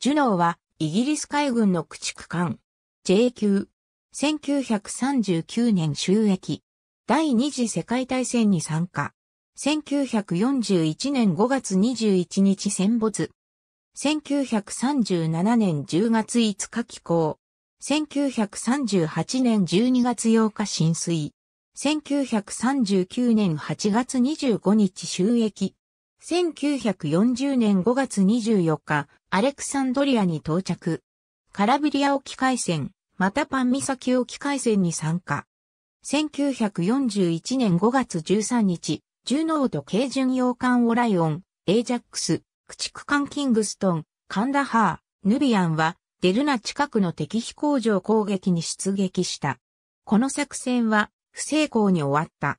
ジュノーはイギリス海軍の駆逐艦 J 級1939年収益第二次世界大戦に参加1941年5月21日戦没1937年10月5日寄港1938年12月8日浸水1939年8月25日収益1940年5月24日、アレクサンドリアに到着。カラビリア沖海戦、またパン岬沖海戦に参加。1941年5月13日、ジュノーと軽巡洋艦オライオン、エージャックス、駆逐艦キングストン、カンダハー、ヌビアンは、デルナ近くの敵飛行場攻撃に出撃した。この作戦は、不成功に終わった。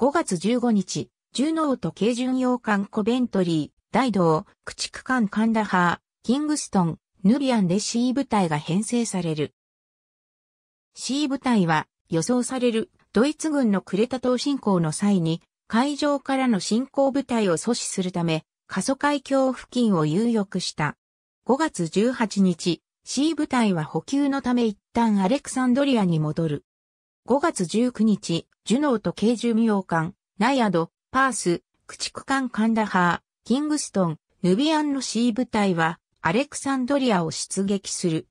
5月15日、ジュノーと軽巡洋艦コベントリー、大道、駆逐艦カンダハー、キングストン、ヌビアンで C 部隊が編成される。C 部隊は予想されるドイツ軍のクレタ島侵攻の際に海上からの侵攻部隊を阻止するため、過疎海峡付近を有力した。5月18日、C 部隊は補給のため一旦アレクサンドリアに戻る。5月19日、ジュノーと軽巡洋艦、ナイアド、パース、駆逐艦カンダハー、キングストン、ヌビアンの C 部隊は、アレクサンドリアを出撃する。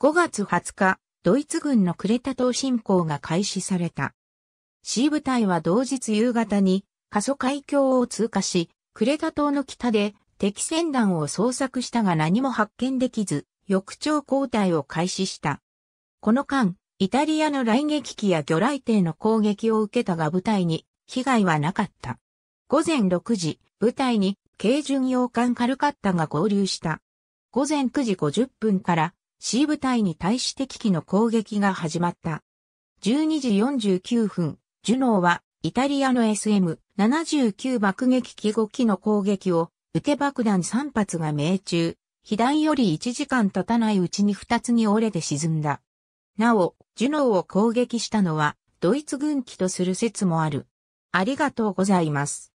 5月20日、ドイツ軍のクレタ島侵攻が開始された。C 部隊は同日夕方に、過疎海峡を通過し、クレタ島の北で敵船団を捜索したが何も発見できず、翌朝交代を開始した。この間、イタリアの雷撃機や魚雷艇の攻撃を受けたが部隊に被害はなかった。午前6時、舞台に軽巡洋艦カルカッタが合流した。午前9時50分から C 部隊に対して機器の攻撃が始まった。12時49分、ジュノーはイタリアの SM79 爆撃機5機の攻撃を受け爆弾3発が命中、被弾より1時間経たないうちに2つに折れて沈んだ。なお、ジュノーを攻撃したのはドイツ軍機とする説もある。ありがとうございます。